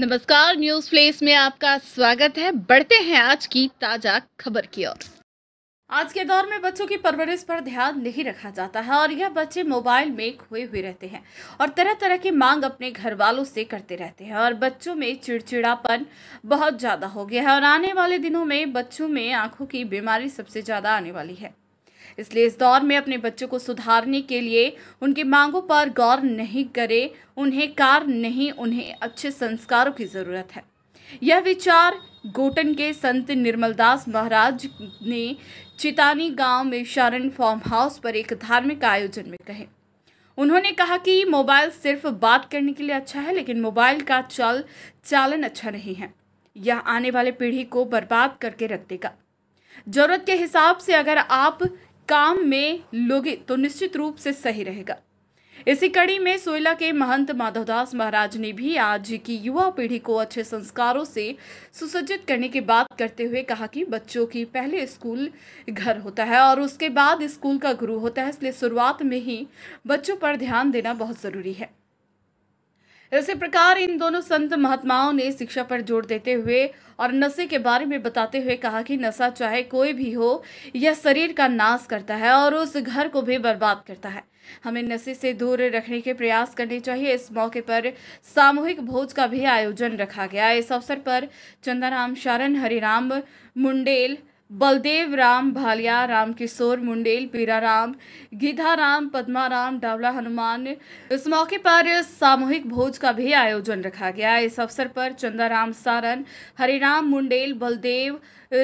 नमस्कार news place में आपका स्वागत है बढ़ते हैं आज की ताजा खबर की ओर आज के दौर में बच्चों की परवरिश पर ध्यान नहीं रखा जाता है और यह बच्चे मोबाइल में खोए हुए रहते हैं और तरह तरह की मांग अपने घर वालों से करते रहते हैं और बच्चों में चिड़चिड़ापन बहुत ज़्यादा हो गया है और आने वाले दिनों में बच्चों में आंखों की बीमारी सबसे ज़्यादा आने वाली है इसलिए इस दौर में अपने बच्चों को सुधारने के लिए उनकी मांगों पर गौर नहीं करें उन्हें कार नहीं उन्हें अच्छे संस्कारों की ज़रूरत है यह विचार गोटन के संत निर्मलदास महाराज ने चितानी गांव में शरण फार्म हाउस पर एक धार्मिक आयोजन में कहे उन्होंने कहा कि मोबाइल सिर्फ बात करने के लिए अच्छा है लेकिन मोबाइल का चल चालन अच्छा नहीं है यह आने वाले पीढ़ी को बर्बाद करके रख देगा जरूरत के हिसाब से अगर आप काम में लोगे तो निश्चित रूप से सही रहेगा इसी कड़ी में सोयला के महंत माधवदास महाराज ने भी आज की युवा पीढ़ी को अच्छे संस्कारों से सुसज्जित करने की बात करते हुए कहा कि बच्चों की पहले स्कूल घर होता है और उसके बाद स्कूल का गुरु होता है इसलिए शुरुआत में ही बच्चों पर ध्यान देना बहुत ज़रूरी है इसी प्रकार इन दोनों संत महात्माओं ने शिक्षा पर जोर देते हुए और नशे के बारे में बताते हुए कहा कि नशा चाहे कोई भी हो यह शरीर का नाश करता है और उस घर को भी बर्बाद करता है हमें नशे से दूर रखने के प्रयास करने चाहिए इस मौके पर सामूहिक भोज का भी आयोजन रखा गया इस अवसर पर चंदाराम शरण हरिराम मुंडेल बलदेव राम भालिया राम किशोर मुंडेल पीराराम गीधाराम पद्माराम डावला हनुमान इस मौके पर सामूहिक भोज का भी आयोजन रखा गया इस अवसर पर चंदाराम सारन हरिराम मुंडेल बलदेव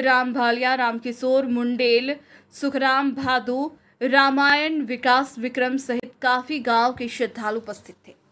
राम भालिया राम किशोर मुंडेल सुखराम भादु रामायण विकास विक्रम सहित काफी गांव के श्रद्धालु उपस्थित थे